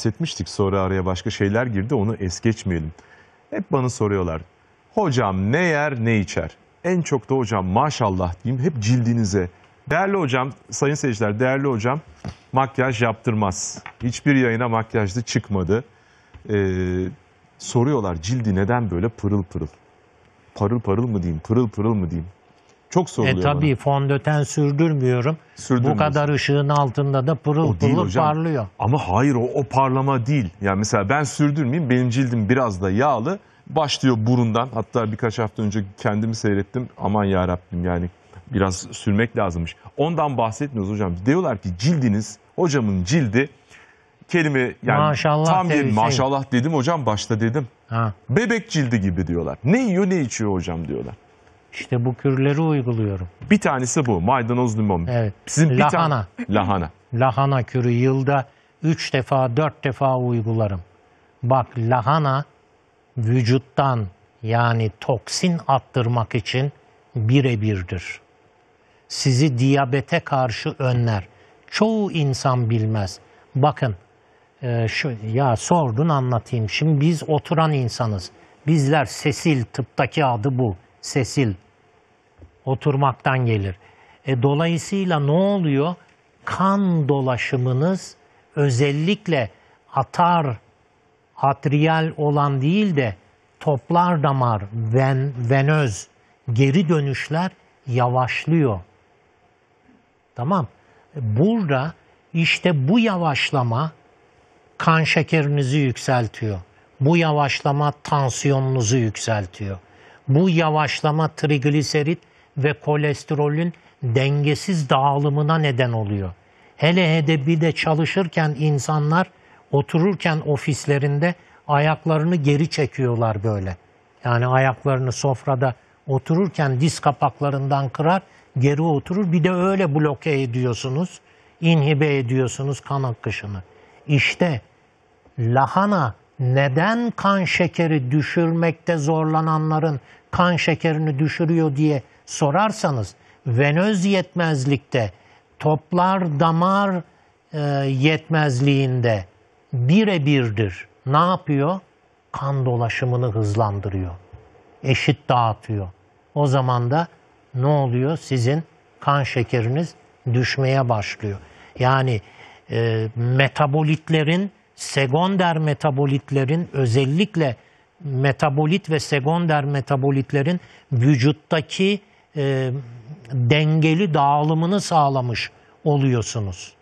bahsetmiştik. Sonra araya başka şeyler girdi onu es geçmeyelim. Hep bana soruyorlar. Hocam ne yer ne içer? En çok da hocam maşallah diyeyim hep cildinize. Değerli hocam, sayın seyirciler, değerli hocam makyaj yaptırmaz. Hiçbir yayına makyajlı çıkmadı. Ee, soruyorlar cildi neden böyle pırıl pırıl? Parıl parıl mı diyeyim, pırıl pırıl mı diyeyim? Çok e, soruluyor E tabii fondöten sürdürmüyorum. Bu kadar ışığın altında da pırıl O pırıl parlıyor. Ama hayır o, o parlama değil. Yani mesela ben sürdürmeyeyim benim cildim biraz da yağlı. Başlıyor burundan. Hatta birkaç hafta önce kendimi seyrettim. Aman ya Rabbim yani biraz sürmek lazımmış. Ondan bahsetmiyoruz hocam. Diyorlar ki cildiniz hocamın cildi kelime yani Maşallah tam bir maşallah dedim hocam başta dedim. Ha. Bebek cildi gibi diyorlar. Ne yiyor ne içiyor hocam diyorlar. İşte bu kürleri uyguluyorum. Bir tanesi bu maydanoz limon. Evet. Sizin bir Lahana. lahana. Lahana kürü yılda 3 defa 4 defa uygularım. Bak lahana vücuttan yani toksin attırmak için birebirdir. Sizi diyabete karşı önler. Çoğu insan bilmez. Bakın e, şu ya sordun anlatayım. Şimdi biz oturan insanız. Bizler sesil tıptaki adı bu sesil oturmaktan gelir. E, dolayısıyla ne oluyor? Kan dolaşımınız özellikle atar atriyal olan değil de toplar damar, ven, venöz, geri dönüşler yavaşlıyor. Tamam. Burada işte bu yavaşlama kan şekerinizi yükseltiyor. Bu yavaşlama tansiyonunuzu yükseltiyor. Bu yavaşlama trigliserit ve kolesterolün dengesiz dağılımına neden oluyor. Hele hele bir de çalışırken insanlar otururken ofislerinde ayaklarını geri çekiyorlar böyle. Yani ayaklarını sofrada otururken diz kapaklarından kırar, geri oturur. Bir de öyle bloke ediyorsunuz, inhibe ediyorsunuz kan akışını. İşte lahana neden kan şekeri düşürmekte zorlananların kan şekerini düşürüyor diye sorarsanız venöz yetmezlikte, toplar damar e, yetmezliğinde birebirdir. Ne yapıyor? Kan dolaşımını hızlandırıyor. Eşit dağıtıyor. O zaman da ne oluyor? Sizin kan şekeriniz düşmeye başlıyor. Yani e, metabolitlerin Sekonder metabolitlerin özellikle metabolit ve sekonder metabolitlerin vücuttaki e, dengeli dağılımını sağlamış oluyorsunuz.